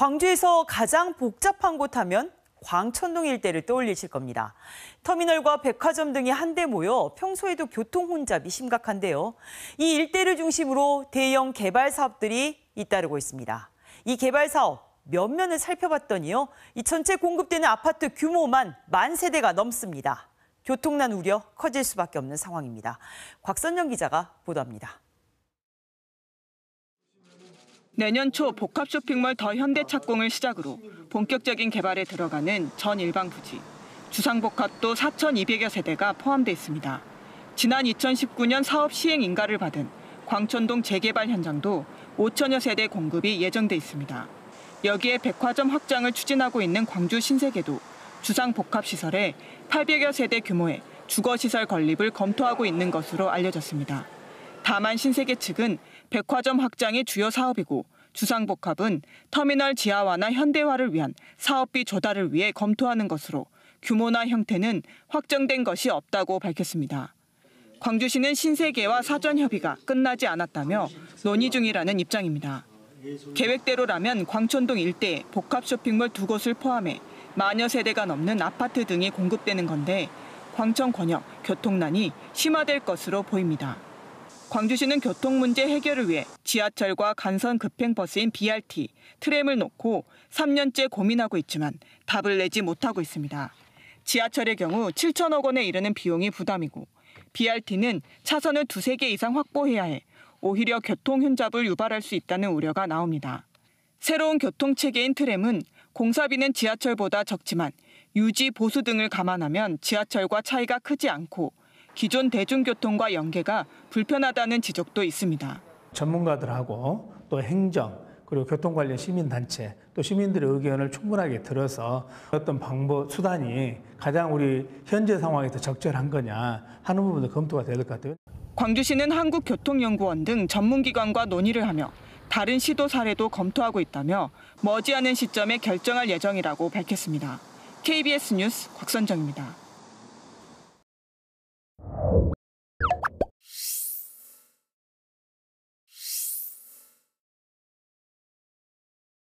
광주에서 가장 복잡한 곳 하면 광천동 일대를 떠올리실 겁니다. 터미널과 백화점 등이 한데 모여 평소에도 교통 혼잡이 심각한데요. 이 일대를 중심으로 대형 개발 사업들이 잇따르고 있습니다. 이 개발 사업 몇 면을 살펴봤더니요. 이 전체 공급되는 아파트 규모만 만 세대가 넘습니다. 교통난 우려 커질 수밖에 없는 상황입니다. 곽선영 기자가 보도합니다. 내년 초 복합 쇼핑몰 더 현대 착공을 시작으로 본격적인 개발에 들어가는 전일방 부지. 주상복합도 4,200여 세대가 포함돼 있습니다. 지난 2019년 사업 시행 인가를 받은 광천동 재개발 현장도 5천여 세대 공급이 예정돼 있습니다. 여기에 백화점 확장을 추진하고 있는 광주 신세계도 주상복합시설에 800여 세대 규모의 주거시설 건립을 검토하고 있는 것으로 알려졌습니다. 다만 신세계 측은 백화점 확장이 주요 사업이고 주상복합은 터미널 지하화나 현대화를 위한 사업비 조달을 위해 검토하는 것으로 규모나 형태는 확정된 것이 없다고 밝혔습니다. 광주시는 신세계와 사전 협의가 끝나지 않았다며 논의 중이라는 입장입니다. 계획대로라면 광촌동 일대에 복합 쇼핑몰 두 곳을 포함해 마녀 세대가 넘는 아파트 등이 공급되는 건데 광천권역 교통난이 심화될 것으로 보입니다. 광주시는 교통 문제 해결을 위해 지하철과 간선 급행버스인 BRT, 트램을 놓고 3년째 고민하고 있지만 답을 내지 못하고 있습니다. 지하철의 경우 7천억 원에 이르는 비용이 부담이고 BRT는 차선을 두세 개 이상 확보해야 해 오히려 교통 혼잡을 유발할 수 있다는 우려가 나옵니다. 새로운 교통 체계인 트램은 공사비는 지하철보다 적지만 유지 보수 등을 감안하면 지하철과 차이가 크지 않고 기존 대중교통과 연계가 불편하다는 지적도 있습니다. 전문가들하고 또 행정 그리고 교통 관련 시민단체 또 시민들의 의견을 충분하게 들어서 어떤 방법 수단이 가장 우리 현재 상황에서 적절한 거냐 하는 부분도 검토가 될것 같아요. 광주시는 한국교통연구원 등 전문기관과 논의를 하며 다른 시도 사례도 검토하고 있다며 머지않은 시점에 결정할 예정이라고 밝혔습니다. KBS 뉴스 곽선정입니다.